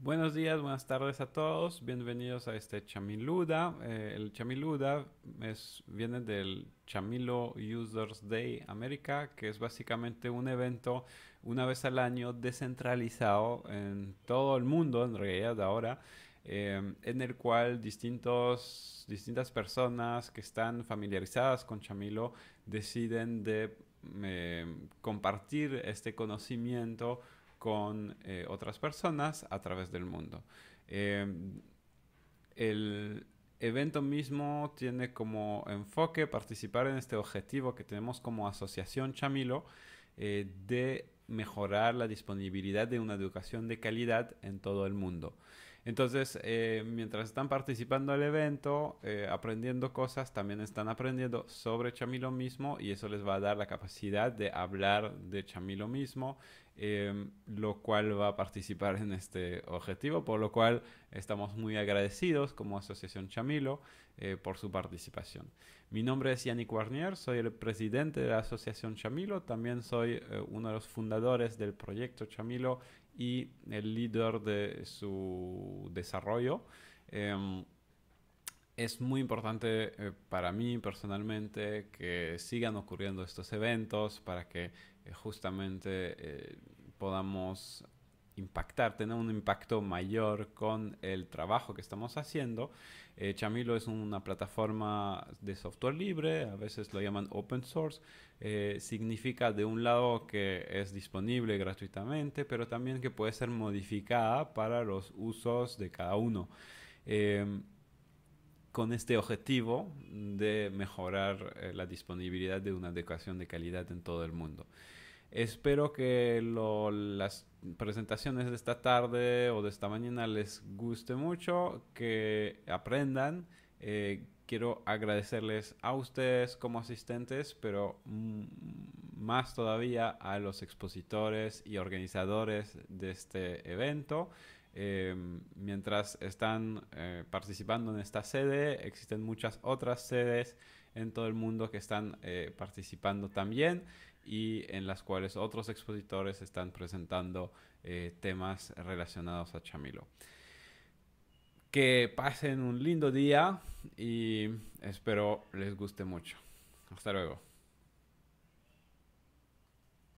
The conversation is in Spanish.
Buenos días, buenas tardes a todos. Bienvenidos a este Chamiluda. Eh, el Chamiluda es, viene del Chamilo Users Day América, que es básicamente un evento una vez al año descentralizado en todo el mundo, en realidad ahora, eh, en el cual distintos, distintas personas que están familiarizadas con Chamilo deciden de eh, compartir este conocimiento con eh, otras personas a través del mundo. Em, el evento mismo tiene como enfoque participar en este objetivo que tenemos como asociación Chamilo eh, de mejorar la disponibilidad de una educación de calidad en todo el mundo. Entonces, eh, mientras están participando del evento, eh, aprendiendo cosas, también están aprendiendo sobre Chamilo mismo y eso les va a dar la capacidad de hablar de Chamilo mismo, em, lo cual va a participar en este objetivo, por lo cual estamos muy agradecidos como Asociación Chamilo eh, por su participación. Mi nombre es Yannick Warnier, soy el presidente de la Asociación Chamilo, también soy uno de los fundadores del proyecto Chamilo y el líder de su desarrollo. Em, es muy importante eh, para mí personalmente que sigan ocurriendo estos eventos para que eh, justamente eh, podamos impactar, tener un impacto mayor con el trabajo que estamos haciendo. Eh, Chamilo es una plataforma de software libre, a veces lo llaman open source. Eh, significa de un lado que es disponible gratuitamente, pero también que puede ser modificada para los usos de cada uno. Eh, con este objetivo de mejorar la disponibilidad de una educación de calidad en todo el mundo. Espero que las presentaciones de esta tarde o de esta mañana les guste mucho, que aprendan. Eh, quiero agradecerles a ustedes como asistentes, pero mm, más todavía a los expositores y organizadores de este evento. Eh, mientras están eh, participando en esta sede, existen muchas otras sedes en todo el mundo que están participando también y en las cuales otros expositores están presentando eh, temas relacionados a Chamilo. Que pasen un lindo día y espero les guste mucho. Hasta luego.